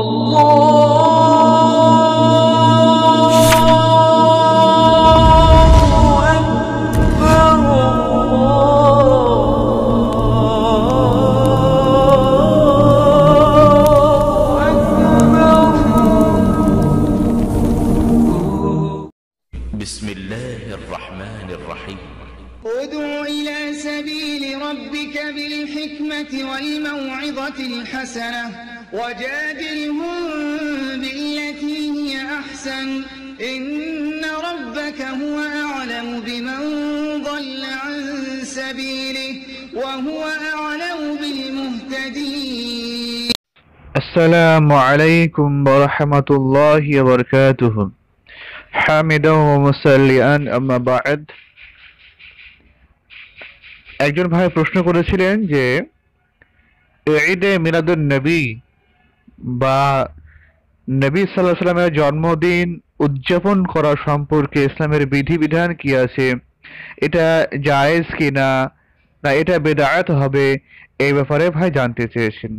الله وهو أعلم بالمهتدين السلام عليكم ورحمة الله وبركاته حامدا ومسلئا أما بعد একজন ভাই প্রশ্ন করেছিলেন যে ঈদে মিলাদুন নবী বা নবী সাল্লাহ সাল্লামের জন্মদিন উদযাপন করা সম্পর্কে ইসলামের বিধিবিধান কি আছে এটা জায়েজ কিনা না এটা বেদায়াত হবে এই ব্যাপারে ভাই জানতে চেয়েছেন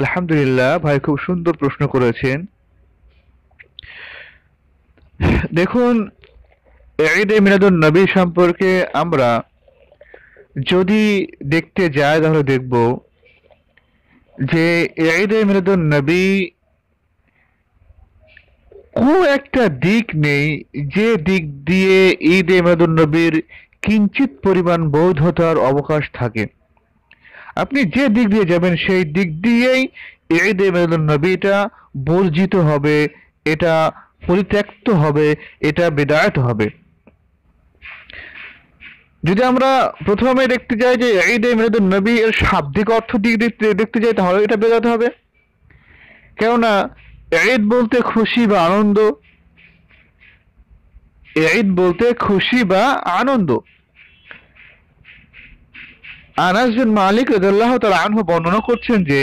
আলহামদুলিল্লাহ ভাই খুব সুন্দর প্রশ্ন করেছেন দেখুন ঈদে মিলাদুল নবী সম্পর্কে আমরা যদি দেখতে যাই তাহলে দেখব যে ঈদে মিলাদুল নবী কোন একটা দিক নেই যে দিক দিয়ে ঈদ এ মিলাদুল নবীর কিঞ্চিত পরিমাণ বৌদ্ধতার অবকাশ থাকে আপনি যে দিক দিয়ে যাবেন সেই দিক দিয়েই ঈদ এ নবীটা বর্জিত হবে এটা পরিত্যক্ত হবে এটা বেদায়ত হবে যদি আমরা প্রথমে দেখতে যাই যে ঈদ এ নবী এর শাব্দিক অর্থ দিক দেখতে যাই তাহলে এটা বেদাত হবে কেননা ঈদ বলতে খুশি বা আনন্দ ঈদ বলতে খুশি বা আনন্দ আনাস বিন মালিক রাদিয়াল্লাহু তাআলা আনহু বর্ণনা করছেন যে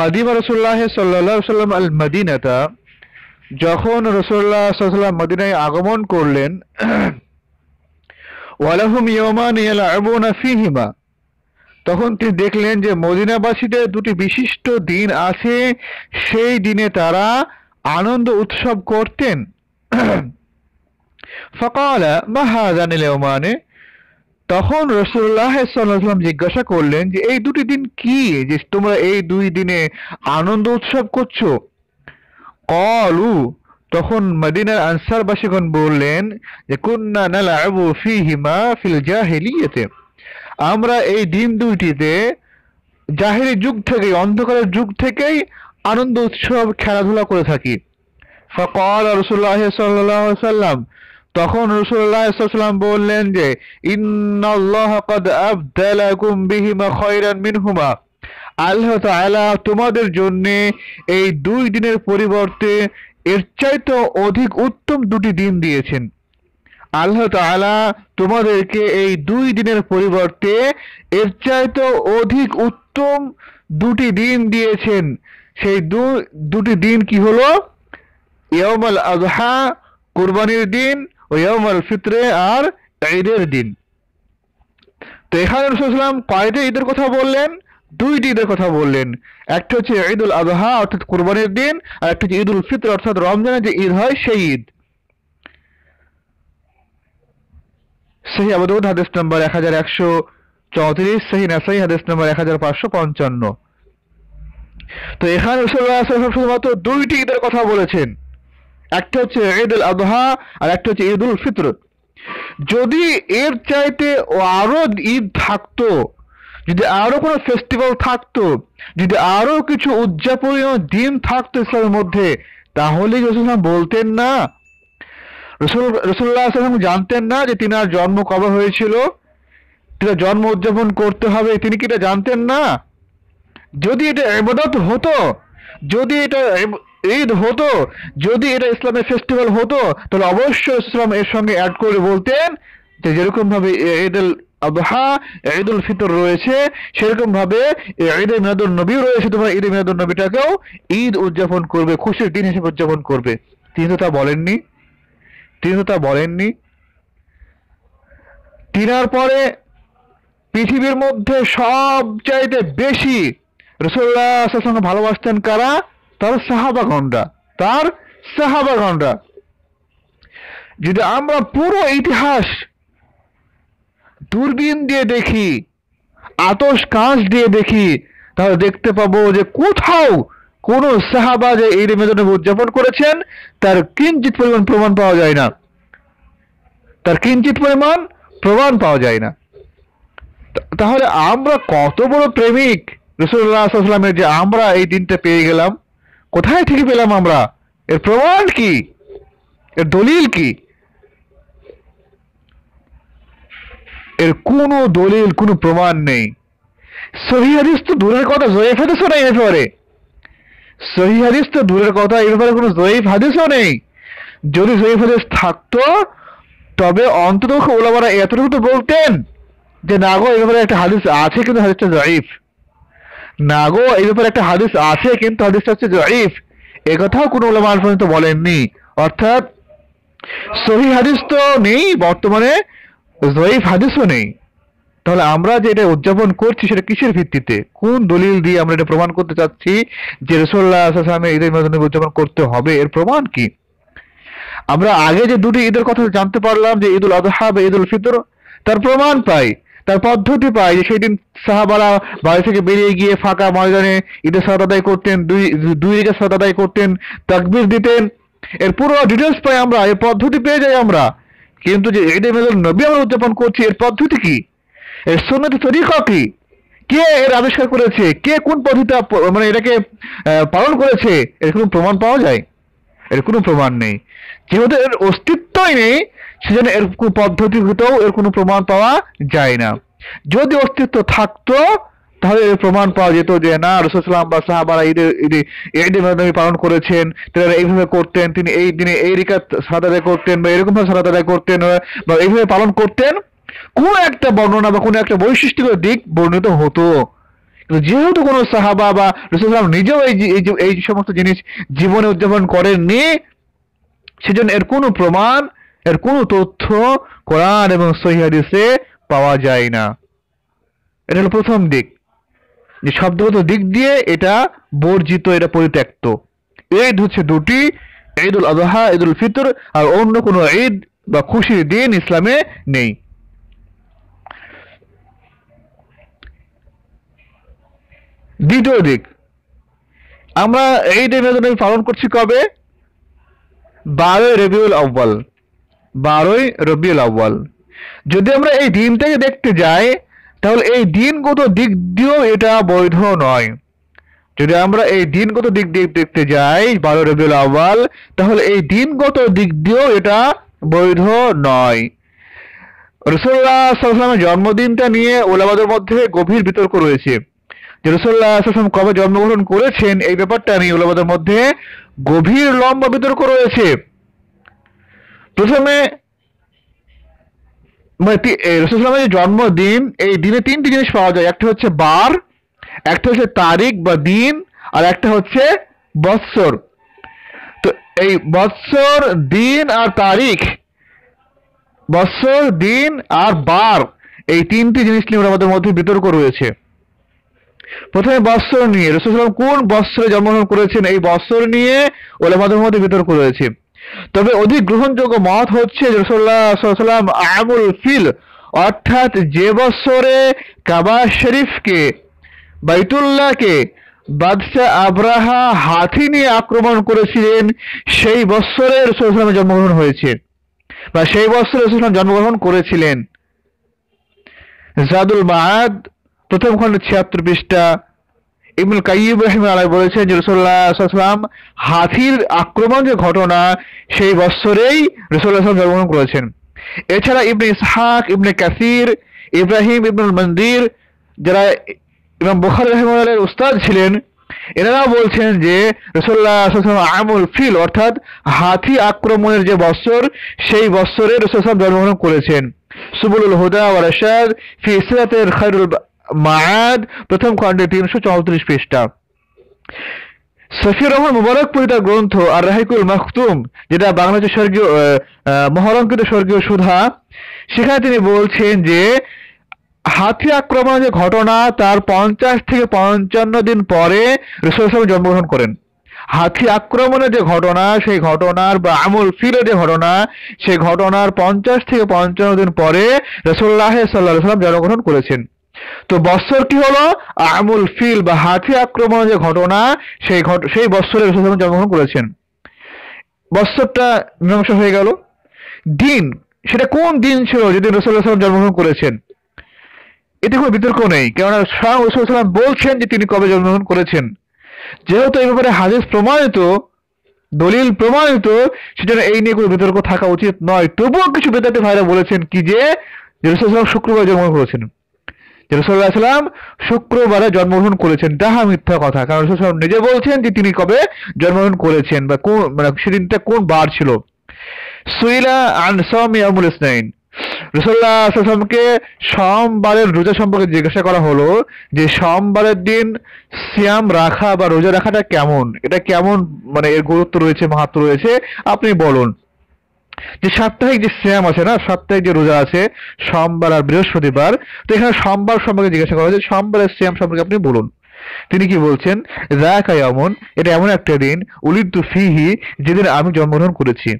কাদিমা রাসূলুল্লাহ সাল্লাল্লাহু আলাইহি সাল্লাম আল মদিনাতা যখন রাসূলুল্লাহ সাল্লাল্লাহু আলাইহি মদিনায় আগমন করলেন ওয়ালাহুম ইয়ামান ইয়ালাবুনা ফিহিমা তখন তিনি দেখলেন যে মদিনাবাসীদের দুটি বিশিষ্ট দিন আছে সেই দিনে তারা আনন্দ উৎসব করতেন ফকালা বা হাজান মানে তখন রসুল্লাহ সাল্লাম জিজ্ঞাসা করলেন যে এই দুটি দিন কি যে তোমরা এই দুই দিনে আনন্দ উৎসব করছো কলু তখন মদিনার বাসীগণ বললেন যে কুন্না নালাবু ফিহিমা ফিল জাহেলিয়াতে আমরা এই দিন দুইটিতে জাহেরি যুগ থেকেই অন্ধকারের যুগ থেকেই আনন্দ উৎসব খেলাধুলা করে থাকি ফকল রসুল্লাহ সাল্লাম তখন রসুল্লাহাম বললেন যে মিনহুমা আল্লাহ তালা তোমাদের জন্য এই দুই দিনের পরিবর্তে এর চাইতে অধিক উত্তম দুটি দিন দিয়েছেন আল্লাহ তালা তোমাদেরকে এই দুই দিনের পরিবর্তে এর চাইতে অধিক উত্তম দুটি দিন দিয়েছেন সেই দুটি দিন কি হলো ইয়মাল আজহা কুরবানির দিন ওয়ামাল ফিতরে আর ঈদের দিন তো এখানে রসুলাম কয়টা ঈদের কথা বললেন দুইটি ঈদের কথা বললেন একটা হচ্ছে ঈদ উল আজহা অর্থাৎ কুরবানির দিন আর একটা হচ্ছে ঈদ উল ফিতর অর্থাৎ রমজানের যে ঈদ হয় সেই ঈদ সেই আবুদ হাদিস নম্বর এক হাজার একশো চৌত্রিশ সেই নাসাই হাদেশ নম্বর এক হাজার পাঁচশো পঞ্চান্ন তো এখানে শুধুমাত্র দুইটি ঈদের কথা বলেছেন একটা হচ্ছে ঈদ উল আদহা আর একটা হচ্ছে ঈদ উল ফিতর যদি এর চাইতে আরো ঈদ থাকতো যদি আরো কোনো ফেস্টিভ্যাল থাকতো যদি আরো কিছু উদযাপনীয় দিন থাকতো ইসলামের মধ্যে তাহলে রসুলাম বলতেন না রসুল রসুল্লাহ আসলাম জানতেন না যে তিনার জন্ম কবে হয়েছিল তিনি জন্ম উদযাপন করতে হবে তিনি কি এটা জানতেন না যদি এটা এবাদত হতো যদি এটা ঈদ হতো যদি এটা ইসলামের ফেস্টিভ্যাল হতো তাহলে অবশ্যই ইসলাম এর সঙ্গে অ্যাড করে বলতেন যে যেরকমভাবে ঈদ ঈদুল আবহা ঈদ উল ফিতর রয়েছে সেরকম ভাবে ঈদ এ মিয়াদুল রয়েছে তোমরা ঈদ এ নবীটাকেও ঈদ উদযাপন করবে খুশির দিন হিসেবে উদযাপন করবে তিনি তো তা বলেননি তিনি তো তা বলেননি তিনার পরে পৃথিবীর মধ্যে সবচাইতে বেশি রসুল্লাহ সঙ্গে ভালোবাসতেন কারা তার সাহাবাগণরা তার সাহাবাগণরা যদি আমরা পুরো ইতিহাস দূরবীন দিয়ে দেখি আতস কাজ দিয়ে দেখি তাহলে দেখতে পাবো যে কোথাও কোনো সাহাবা যে এই রেমেদনে উদযাপন করেছেন তার কিঞ্চিত পরিমাণ প্রমাণ পাওয়া যায় না তার কিঞ্চিত পরিমাণ প্রমাণ পাওয়া যায় না তাহলে আমরা কত বড় প্রেমিক রসুল্লাহ আসলামের যে আমরা এই দিনটা পেয়ে গেলাম কোথায় ঠিকই পেলাম আমরা এর প্রমাণ কি এর দলিল কি এর কোনো দলিল কোনো প্রমাণ নেই সহি হাদিস তো দূরের কথা জয়েফ হাদিসও নেই এরপরে ব্যাপারে সহি হাদিস তো দূরের কথা এরপরে ব্যাপারে কোনো জয়ীফ হাদিসও নেই যদি জয়েফ হাদিস থাকতো তবে অন্তত ওলামারা এতটুকু তো বলতেন যে না গো এ ব্যাপারে একটা হাদিস আছে কিন্তু হাদিসটা জয়ীফ না গো এই ব্যাপারে একটা হাদিস আছে কিন্তু হাদিসটা হচ্ছে জয়ীফ এ কথাও কোনো ওলামা পর্যন্ত বলেননি অর্থাৎ সহি হাদিস তো নেই বর্তমানে জয়ীফ হাদিসও নেই তাহলে আমরা যে এটা উদযাপন করছি সেটা কিসের ভিত্তিতে কোন দলিল দিয়ে আমরা এটা প্রমাণ করতে চাচ্ছি যে রসোল্লা আসামে ঈদের মাধ্যমে উদযাপন করতে হবে এর প্রমাণ কি আমরা আগে যে দুটি ঈদের কথা জানতে পারলাম যে উল আজহা বা উল ফিতর তার প্রমাণ পাই তার পদ্ধতি পায় যে সেদিন সাহাবারা বাড়ি থেকে বেরিয়ে গিয়ে ফাঁকা ময়দানে ঈদের সাদ আদায় করতেন দুই দুই ঈদের সাদ আদায় করতেন তাকবির দিতেন এর পুরো ডিটেলস পাই আমরা এর পদ্ধতি পেয়ে যাই আমরা কিন্তু যে ঈদে মেদুল নবী আমরা উদযাপন করছি এর পদ্ধতি কি এর সুন্নত তরিকা কি কে এর আবিষ্কার করেছে কে কোন পদ্ধতি মানে এটাকে পালন করেছে এর কোনো প্রমাণ পাওয়া যায় এর কোনো প্রমাণ নেই যেহেতু এর অস্তিত্বই নেই সেজন্য এর পদ্ধতিগতও এর কোনো প্রমাণ পাওয়া যায় না যদি অস্তিত্ব থাকতো তাহলে প্রমাণ পাওয়া যেত যে না রসুলাম বা সাহাবারা ঈদের ঈদের মাধ্যমে পালন করেছেন তারা এইভাবে করতেন তিনি এই দিনে এই রিকা সাদাদায় করতেন বা এরকমভাবে সাদাদায় করতেন বা এইভাবে পালন করতেন কোনো একটা বর্ণনা বা কোনো একটা বৈশিষ্ট্য দিক বর্ণিত হতো কিন্তু যেহেতু কোনো সাহাবা বা রসুলাম নিজেও এই এই সমস্ত জিনিস জীবনে উদযাপন করেননি সেজন্য এর কোনো প্রমাণ এর কোনো তথ্য কোরআন এবং সহিদে পাওয়া যায় না এটা হলো প্রথম দিক যে শব্দগত দিক দিয়ে এটা বর্জিত এটা পরিত্যক্ত ঈদ হচ্ছে দুটি ঈদ উল আজহা ঈদ উল ফিতর আর অন্য কোনো ঈদ বা খুশির দিন ইসলামে নেই দ্বিতীয় দিক আমরা এই দিনের পালন করছি কবে বারোই রবিউল আব্বাল বারোই রবিউল আউ্বাল যদি আমরা এই দিনটাকে দেখতে যাই তাহলে এই দিনগত দিক দিয়েও এটা বৈধ নয় যদি আমরা এই দিনগত দিক দিয়ে দেখতে যাই বারো রবিউল আউ্বাল তাহলে এই দিনগত দিক দিয়েও এটা বৈধ নয় রসুল্লাহ সাল্লামের জন্মদিনটা নিয়ে ওলাবাদের মধ্যে গভীর বিতর্ক রয়েছে যে রসুল্লাহ সাল্লাম কবে জন্মগ্রহণ করেছেন এই ব্যাপারটা নিয়ে ওলাবাদের মধ্যে গভীর লম্বা বিতর্ক রয়েছে প্রথমে মানে রসুলামের যে জন্মদিন এই দিনে তিনটি জিনিস পাওয়া যায় একটা হচ্ছে বার একটা হচ্ছে তারিখ বা দিন আর একটা হচ্ছে বৎসর তো এই বৎসর দিন আর তারিখ বৎসর দিন আর বার এই তিনটি জিনিস নিয়ে আমাদের মধ্যে বিতর্ক রয়েছে প্রথমে বৎসর নিয়ে রসুলাম কোন বৎসরে জন্মগ্রহণ করেছেন এই বৎসর নিয়ে ওলামাদের মধ্যে বিতর্ক রয়েছে তবে অধিক গ্রহণযোগ্য মত হচ্ছে রসোল্লাহাম আমুল ফিল অর্থাৎ যে বছরে কাবা শরীফকে বাইতুল্লাহকে বাদশাহ আব্রাহা হাতি নিয়ে আক্রমণ করেছিলেন সেই বৎসরে রসুলামের জন্মগ্রহণ হয়েছে বা সেই বৎসরে রসুলাম জন্মগ্রহণ করেছিলেন জাদুল মাহাদ প্রথম খণ্ড ছিয়াত্তর পৃষ্ঠা ইবুল কাইব রহিম আলাই বলেছেন যে রসুল্লাহাম হাতির আক্রমণ যে ঘটনা সেই বৎসরেই রসুল্লাহ জন্মগ্রহণ করেছেন এছাড়া ইবনে ইসহাক ইবনে কাসির ইব্রাহিম ইবনুল মন্দির যারা ইমাম বুখার আলের উস্তাদ ছিলেন এনারা বলছেন যে রসুল্লাহাম আমুল ফিল অর্থাৎ হাতি আক্রমণের যে বৎসর সেই বৎসরে রসুল্লাহ জন্মগ্রহণ করেছেন সুবুল হুদা ওয়ারাশাদ ফি ইসরাতের খাইরুল মায়াদ প্রথম খণ্ডে তিনশো চৌত্রিশ পৃষ্ঠা সফির রহমান মুবারকপুরি তার গ্রন্থ আর রাহিকুল মাখতুম যেটা বাংলাদেশের স্বর্গীয় মহরঙ্কিত স্বর্গীয় সুধা সেখানে তিনি বলছেন যে হাতি আক্রমণের যে ঘটনা তার পঞ্চাশ থেকে পঞ্চান্ন দিন পরে রসুল জন্মগ্রহণ করেন হাতি আক্রমণের যে ঘটনা সেই ঘটনার বা আমল ফিরে যে ঘটনা সেই ঘটনার পঞ্চাশ থেকে পঞ্চান্ন দিন পরে রসোল্লাহ সাল্লাহ সাল্লাম জন্মগ্রহণ করেছেন তো বৎসরটি হলো আমুল ফিল বা হাতি আক্রমণের যে ঘটনা সেই সেই বৎসরে রসুল জন্মগ্রহণ করেছেন বৎসরটা মীমাংসা হয়ে গেল দিন সেটা কোন দিন ছিল যেদিন রসুল্লাহ জন্মগ্রহণ করেছেন এতে কোনো বিতর্ক নেই কেননা স্বয়ং রসুলাম বলছেন যে তিনি কবে জন্মগ্রহণ করেছেন যেহেতু এই ব্যাপারে হাদিস প্রমাণিত দলিল প্রমাণিত সেজন্য এই নিয়ে কোনো বিতর্ক থাকা উচিত নয় তবুও কিছু বেদাতে ভাইরা বলেছেন কি যে রসুল শুক্রবার জন্মগ্রহণ করেছেন যে রসুল্লাহ সাল্লাম শুক্রবারে জন্মগ্রহণ করেছেন তাহা মিথ্যা কথা কারণ রসুল নিজে বলছেন যে তিনি কবে জন্মগ্রহণ করেছেন বা কোন মানে সেদিনটা কোন বার ছিল সুইলা আনসামিয়ামুল ইসনাইন রসুল্লাহ আসলামকে সোমবারের রোজা সম্পর্কে জিজ্ঞাসা করা হলো যে সোমবারের দিন সিয়াম রাখা বা রোজা রাখাটা কেমন এটা কেমন মানে এর গুরুত্ব রয়েছে মাহাত্ম রয়েছে আপনি বলুন যে সাপ্তাহিক যে শ্যাম আছে না সাপ্তাহিক যে রোজা আছে সোমবার আর বৃহস্পতিবার তো এখানে সোমবার সম্পর্কে জিজ্ঞাসা করা হয়েছে সোমবারের শ্যাম সম্পর্কে আপনি বলুন তিনি কি বলছেন রাকায়মন এটা এমন একটা দিন উলিদ্দু ফিহি যেদিন আমি জন্মগ্রহণ করেছি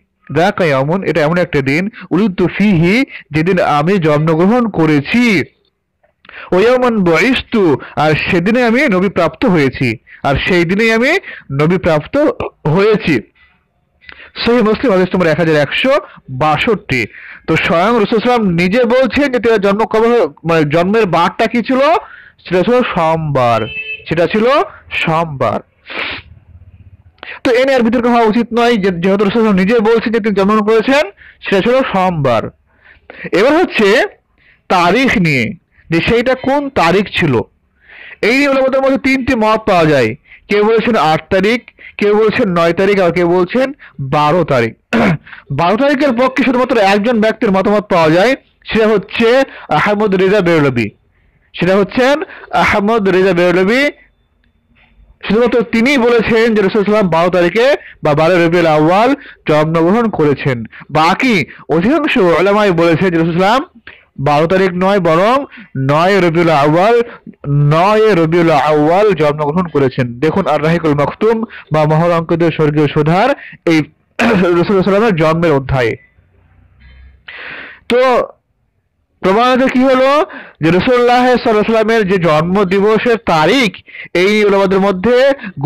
রাকায়মন এটা এমন একটা দিন উলিদ্দু ফিহি যেদিন আমি জন্মগ্রহণ করেছি ওয়ামন বয়স্তু আর সেদিনে আমি নবী প্রাপ্ত হয়েছি আর সেই দিনেই আমি নবী প্রাপ্ত হয়েছি সেই মুসলিম হাদিস নম্বর এক হাজার একশো বাষট্টি তো স্বয়ং রসুলাম নিজে বলছেন যে তার জন্ম কবে মানে জন্মের বারটা কি ছিল সেটা ছিল সোমবার সেটা ছিল সোমবার তো এ নিয়ে আর বিতর্ক হওয়া উচিত নয় যে যেহেতু রসুলাম নিজে বলছেন যে তিনি জন্ম করেছেন সেটা ছিল সোমবার এবার হচ্ছে তারিখ নিয়ে যে সেইটা কোন তারিখ ছিল এই নিয়ে মধ্যে তিনটি মত পাওয়া যায় কেউ বলেছেন আট তারিখ কেউ বলছেন নয় তারিখ আর কেউ বলছেন বারো তারিখ বারো তারিখের পক্ষে শুধুমাত্র একজন ব্যক্তির মতামত পাওয়া যায় সেটা হচ্ছে আহমদ রেজা বেরলবি সেটা হচ্ছেন আহমদ রেজা বেরলবি শুধুমাত্র তিনি বলেছেন যে রসুল সাল্লাম বারো তারিখে বা বারো রবিউল আওয়াল জন্মগ্রহণ করেছেন বাকি অধিকাংশ আলামাই বলেছেন যে রসুল সাল্লাম বারো তারিখ নয় বরং নয় রবিউল আউ্বাল নয় রবিউল আউ্বাল জন্মগ্রহণ করেছেন দেখুন আর রাহিকুল মখতুম বা মহল অঙ্কদের স্বর্গীয় সুধার এই রসুল সাল্লামের জন্মের অধ্যায়ে তো প্রমাণিত কি হলো যে রসুল্লাহ সাল্লামের যে জন্ম দিবসের তারিখ এই ওলামাদের মধ্যে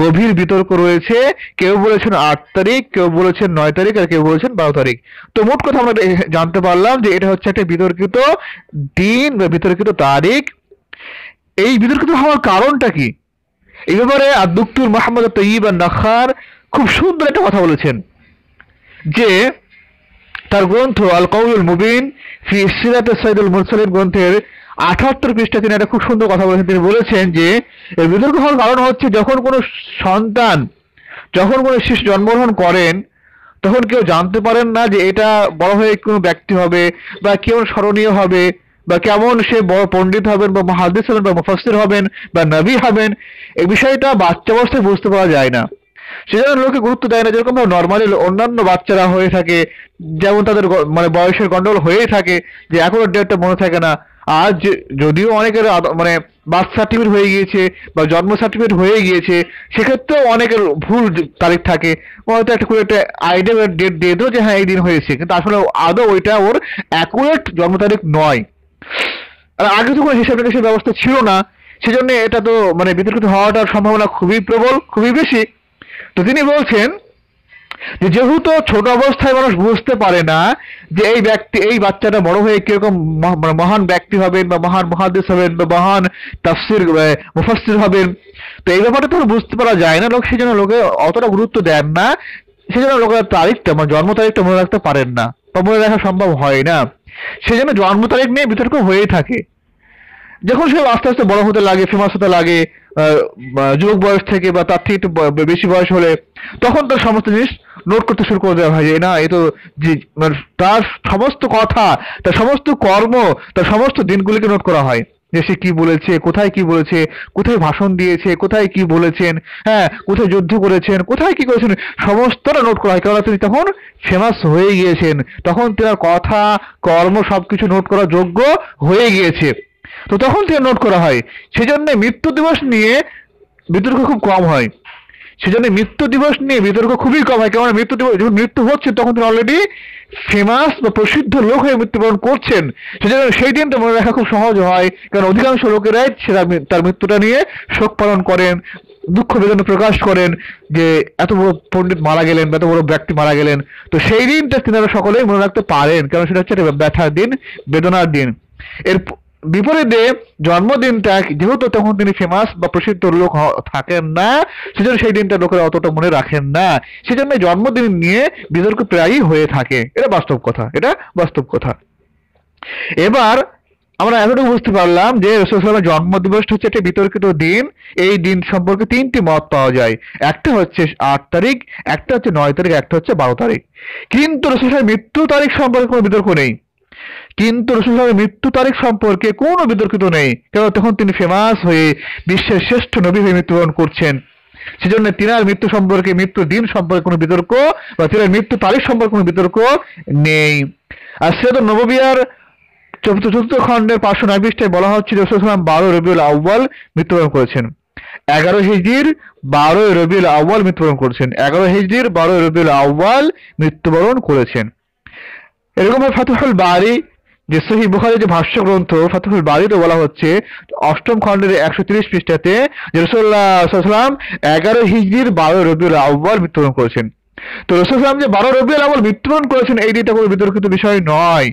গভীর বিতর্ক রয়েছে কেউ বলেছেন আট তারিখ কেউ বলেছেন নয় তারিখ আর কেউ বলেছেন বারো তারিখ তো মোট কথা আমরা জানতে পারলাম যে এটা হচ্ছে একটা বিতর্কিত দিন বা বিতর্কিত তারিখ এই বিতর্কিত হওয়ার কারণটা কি এই ব্যাপারে আব্দুক্তুর মোহাম্মদ তৈব আর নাখার খুব সুন্দর একটা কথা বলেছেন যে তার গ্রন্থ আল কৌল মুবিন ফি সিরাত সাইদুল মুরসালিন গ্রন্থের আঠাত্তর পৃষ্ঠা তিনি একটা খুব সুন্দর কথা বলেছেন তিনি বলেছেন যে বিতর্ক হওয়ার কারণ হচ্ছে যখন কোনো সন্তান যখন কোনো শিশু জন্মগ্রহণ করেন তখন কেউ জানতে পারেন না যে এটা বড় হয়ে কোনো ব্যক্তি হবে বা কেউ স্মরণীয় হবে বা কেমন সে বড় পণ্ডিত হবেন বা মহাদিস হবেন বা মুফাসির হবেন বা নবী হবেন এই বিষয়টা বাচ্চা অবস্থায় বুঝতে পারা যায় না সে লোকে গুরুত্ব দেয় না যেরকম নর্মালি অন্যান্য বাচ্চারা হয়ে থাকে যেমন তাদের মানে বয়সের গন্ডগোল হয়েই থাকে যে এখনো ডেটটা মনে থাকে না আজ যদিও অনেকের মানে বার্থ সার্টিফিকেট হয়ে গিয়েছে বা জন্ম সার্টিফিকেট হয়ে গিয়েছে সেক্ষেত্রেও অনেকের ভুল তারিখ থাকে হয়তো একটা খুব একটা আইডিয়া ডেট দিয়ে দেবো যে হ্যাঁ এই দিন হয়েছে কিন্তু আসলে আদৌ ওইটা ওর অ্যাকুরেট জন্ম তারিখ নয় আর আগে তো কোনো হিসাব নিকাশের ব্যবস্থা ছিল না সেজন্য এটা তো মানে বিতর্কিত হওয়াটার সম্ভাবনা খুবই প্রবল খুবই বেশি তো তিনি বলছেন যে যেহেতু ছোট অবস্থায় মানুষ বুঝতে পারে না যে এই ব্যক্তি এই বাচ্চাটা বড় হয়ে কিরকম মানে মহান ব্যক্তি হবেন বা মহান মহাদেশ হবেন বা মহান তাফসির মুফাসির হবেন তো এই ব্যাপারে তো বুঝতে পারা যায় না লোক সেই জন্য লোকে অতটা গুরুত্ব দেন না সেই জন্য লোকের তারিখটা মানে জন্ম তারিখটা মনে রাখতে পারেন না বা মনে রাখা সম্ভব হয় না সেই জন্য জন্ম তারিখ নিয়ে বিতর্ক হয়েই থাকে যখন সে আস্তে আস্তে বড় হতে লাগে ফেমাস হতে লাগে যুবক বয়স থেকে বা তার থেকে একটু বেশি বয়স হলে তখন তার সমস্ত জিনিস নোট করতে শুরু করে দেওয়া হয় যে না এ তো মানে তার সমস্ত কথা তার সমস্ত কর্ম তার সমস্ত দিনগুলিকে নোট করা হয় যে সে কি বলেছে কোথায় কি বলেছে কোথায় ভাষণ দিয়েছে কোথায় কি বলেছেন হ্যাঁ কোথায় যুদ্ধ করেছেন কোথায় কি করেছেন সমস্তটা নোট করা হয় কারণ তিনি তখন ফেমাস হয়ে গিয়েছেন তখন তার কথা কর্ম সবকিছু নোট করার যোগ্য হয়ে গিয়েছে তো তখন থেকে নোট করা হয় সেজন্য মৃত্যু দিবস নিয়ে বিতর্ক খুব কম হয় সেজন্য মৃত্যু দিবস নিয়ে বিতর্ক খুবই কম হয় কেননা মৃত্যু দিবস যখন মৃত্যু হচ্ছে তখন তিনি অলরেডি ফেমাস বা প্রসিদ্ধ লোক হয়ে মৃত্যুবরণ করছেন সেজন্য সেই দিনটা মনে রাখা খুব সহজ হয় কারণ অধিকাংশ লোকেরাই সেটা তার মৃত্যুটা নিয়ে শোক পালন করেন দুঃখ বেদনা প্রকাশ করেন যে এত বড় পণ্ডিত মারা গেলেন এত বড় ব্যক্তি মারা গেলেন তো সেই দিনটা তিনারা সকলেই মনে রাখতে পারেন কারণ সেটা হচ্ছে ব্যথার দিন বেদনার দিন এর বিপরীতে জন্মদিনটা যেহেতু তখন তিনি ফেমাস বা প্রসিদ্ধ লোক থাকেন না সেজন্য সেই দিনটা লোকেরা অতটা মনে রাখেন না সেজন্য জন্মদিন নিয়ে বিতর্ক প্রায়ই হয়ে থাকে এটা বাস্তব কথা এটা বাস্তব কথা এবার আমরা এতটুকু বুঝতে পারলাম যে রসুলামের জন্মদিবসটা হচ্ছে একটা বিতর্কিত দিন এই দিন সম্পর্কে তিনটি মত পাওয়া যায় একটা হচ্ছে আট তারিখ একটা হচ্ছে নয় তারিখ একটা হচ্ছে বারো তারিখ কিন্তু রসুলের মৃত্যু তারিখ সম্পর্কে কোনো বিতর্ক নেই কিন্তু রসুলের মৃত্যু তারিখ সম্পর্কে কোনো বিতর্কিত নেই কেন তখন তিনি ফেমাস হয়ে বিশ্বের শ্রেষ্ঠ নবী হয়ে মৃত্যুবরণ করছেন সেজন্য তিনার মৃত্যু সম্পর্কে মৃত্যু দিন সম্পর্কে কোনো বিতর্ক বা তিনার মৃত্যু তারিখ সম্পর্কে কোনো বিতর্ক নেই আর সে তো নববিয়ার চতুর্থ খণ্ডের পাঁচশো নয় বলা হচ্ছে রসুল ইসলাম বারো রবিউল আউ্বাল মৃত্যুবরণ করেছেন এগারো হিজির বারোই রবিউল আউ্বাল মৃত্যুবরণ করেছেন এগারো হিজির বারোই রবিউল আউ্বাল মৃত্যুবরণ করেছেন এরকমভাবে ফাতুহুল বাড়ি যে সহি বুখারি যে ভাষ্য গ্রন্থ ফাতুহুল বাড়িতে বলা হচ্ছে অষ্টম খণ্ডের একশো তিরিশ পৃষ্ঠাতে যে রসুল্লাহাম এগারো হিজড়ির বারো রবিউল আব্বাল বিতরণ করেছেন তো রসুলাম যে বারো রবিউল আব্বাল বিতরণ করেছেন এই দিকটা কোনো বিতর্কিত বিষয় নয়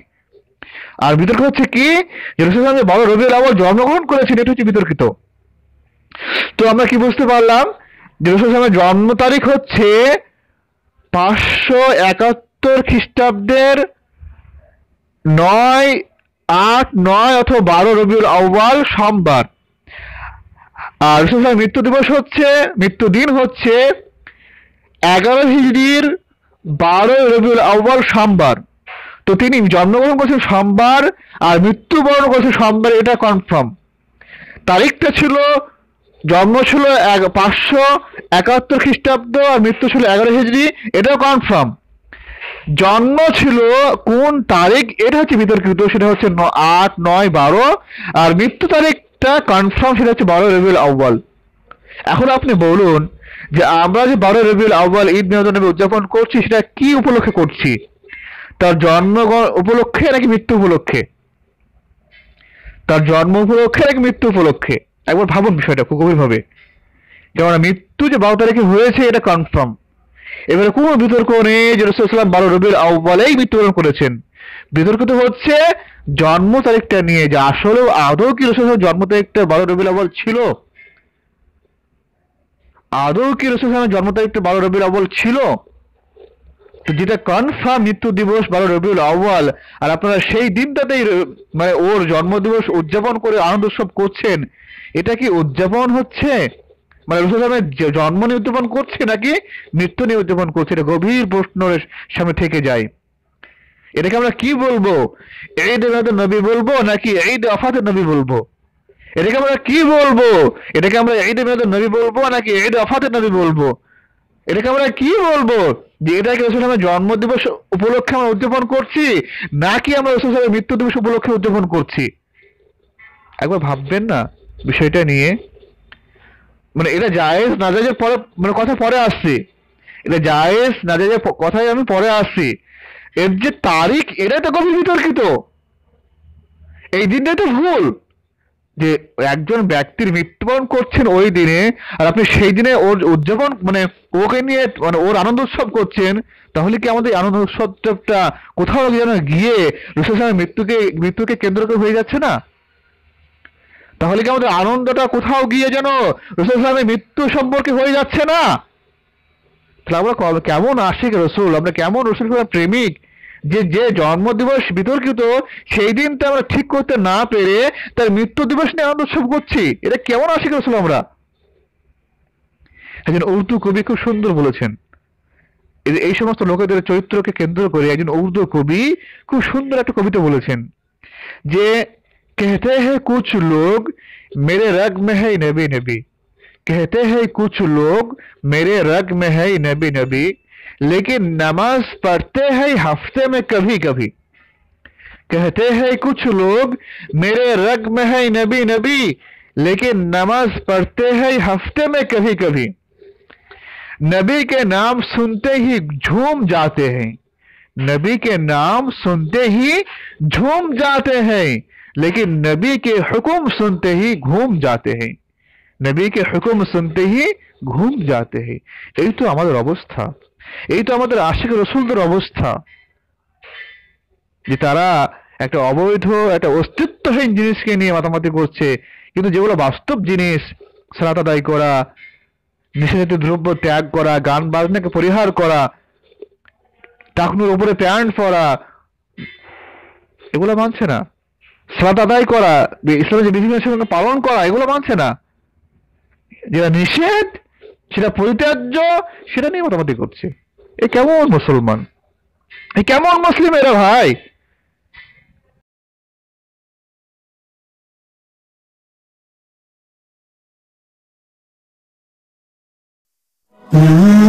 আর বিতর্ক হচ্ছে কি যে রসুলাম যে বারো রবিউল আব্বাল জন্মগ্রহণ করেছেন এটা হচ্ছে বিতর্কিত তো আমরা কি বুঝতে পারলাম যে রসুলামের জন্ম তারিখ হচ্ছে পাঁচশো একাত্তর খ্রিস্টাব্দের নয় আট নয় অথবা বারো রবিউল আউ্বাল সোমবার আর রসুলের মৃত্যু দিবস হচ্ছে মৃত্যু দিন হচ্ছে এগারো হিজড়ির বারো রবিউল আউ্বাল সোমবার তো তিনি জন্মগ্রহণ করেছেন সোমবার আর মৃত্যুবরণ করেছেন সোমবার এটা কনফার্ম তারিখটা ছিল জন্ম ছিল পাঁচশো একাত্তর খ্রিস্টাব্দ আর মৃত্যু ছিল এগারো হিজড়ি এটাও কনফার্ম জন্ম ছিল কোন তারিখ এটা হচ্ছে বিতর্কিত সেটা হচ্ছে আট নয় বারো আর মৃত্যু তারিখটা কনফার্ম সেটা হচ্ছে বারো রবিউল আউ্বাল এখন আপনি বলুন যে আমরা যে বারো রবিউল আউ্বাল ঈদ নিয়োজনে উদযাপন করছি সেটা কি উপলক্ষে করছি তার জন্ম উপলক্ষে নাকি মৃত্যু উপলক্ষে তার জন্ম উপলক্ষে নাকি মৃত্যু উপলক্ষে একবার ভাবুন বিষয়টা খুব গভীরভাবে যেমন মৃত্যু যে বারো তারিখে হয়েছে এটা কনফার্ম এবারে কোনো বিতর্ক নেই যে ইসলাম বারো রবির আউ্বালেই মৃত্যুবরণ করেছেন বিতর্কিত হচ্ছে জন্ম তারিখটা নিয়ে যে আসলে আদৌ কি রসুল জন্ম তারিখটা বারো রবির আবল ছিল আদৌ কি রসুল জন্ম তারিখটা বারো রবির আবল ছিল তো যেটা কনফার্ম মৃত্যু দিবস বারো রবিউল আউ্বাল আর আপনারা সেই দিনটাতেই মানে ওর জন্মদিবস উদযাপন করে আনন্দ উৎসব করছেন এটা কি উদযাপন হচ্ছে মানে রসুল সালামের জন্ম নিয়ে করছে নাকি মৃত্যু নিয়ে করছে এটা গভীর প্রশ্নের সামনে থেকে যায় এটাকে আমরা কি বলবো ঈদ মিলাদুল নবী বলবো নাকি ঈদ অফাতের নবী বলবো এটাকে আমরা কি বলবো এটাকে আমরা ঈদ মিলাদুল নবী বলবো নাকি ঈদ অফাতের নবী বলবো এটাকে আমরা কি বলবো যে এটাকে রসুল সালামের জন্ম দিবস উপলক্ষে আমরা উদযাপন করছি নাকি আমরা রসুল সালামের মৃত্যু দিবস উপলক্ষে উদযাপন করছি একবার ভাববেন না বিষয়টা নিয়ে মানে এটা জায়েজ নাজাজের পরে মানে কথা পরে আসছে এটা জায়েজ নাজাজের কথাই আমি পরে আসছি এর যে তারিখ এটাই তো কবি বিতর্কিত এই দিনটাই তো ভুল যে একজন ব্যক্তির মৃত্যুবরণ করছেন ওই দিনে আর আপনি সেই দিনে ওর উদযাপন মানে ওকে নিয়ে মানে ওর আনন্দ উৎসব করছেন তাহলে কি আমাদের আনন্দ উৎসবটা কোথাও যেন গিয়ে রুশের মৃত্যুকে মৃত্যুকে কেন্দ্র করে হয়ে যাচ্ছে না তাহলে কি আমাদের আনন্দটা কোথাও গিয়ে যেন রসুল ইসলামের মৃত্যু সম্পর্কে হয়ে যাচ্ছে না তাহলে আমরা কেমন আশিক রসুল আমরা কেমন রসুল প্রেমিক যে যে জন্মদিবস বিতর্কিত সেই দিনটা আমরা ঠিক করতে না পেরে তার মৃত্যু দিবস নিয়ে আনন্দ উৎসব করছি এটা কেমন আশিক রসুল আমরা একজন উর্দু কবি খুব সুন্দর বলেছেন এই সমস্ত লোকেদের চরিত্রকে কেন্দ্র করে একজন উর্দু কবি খুব সুন্দর একটা কবিতা বলেছেন যে कहते हैं कुछ लोग मेरे रग में है नबी नबी कहते हैं कुछ लोग मेरे रग में है नबी नबी लेकिन नमाज पढ़ते हैं हफ्ते में कभी कभी कहते हैं कुछ लोग मेरे रग में है नबी नबी लेकिन नमाज पढ़ते हैं हफ्ते में कभी कभी नबी के नाम सुनते ही झूम जाते हैं नबी के नाम सुनते ही झूम जाते हैं लेकिन नबी के हुक्म सुनते ही घूम जाते हैं নবী কে হুকুম শুনতে হি ঘুম যাতে হি এই তো আমাদের অবস্থা এই তো আমাদের আশিক রসুলদের অবস্থা যে তারা একটা অবৈধ একটা অস্তিত্বহীন জিনিসকে নিয়ে মাতামাতি করছে কিন্তু যেগুলো বাস্তব জিনিস সালাত আদায় করা নিষেধিত দ্রব্য ত্যাগ করা গান বাজনাকে পরিহার করা টাকনুর উপরে প্যান্ট পরা এগুলো মানছে না সালাত আদায় করা ইসলামের যে সেগুলো পালন করা এগুলো মানছে না যেটা নিষেধ সেটা পরিত্যাজ্য সেটা নিয়ে মোটামুটি করছে এ কেমন মুসলমান এ কেমন মুসলিম এরা ভাই Mm-hmm.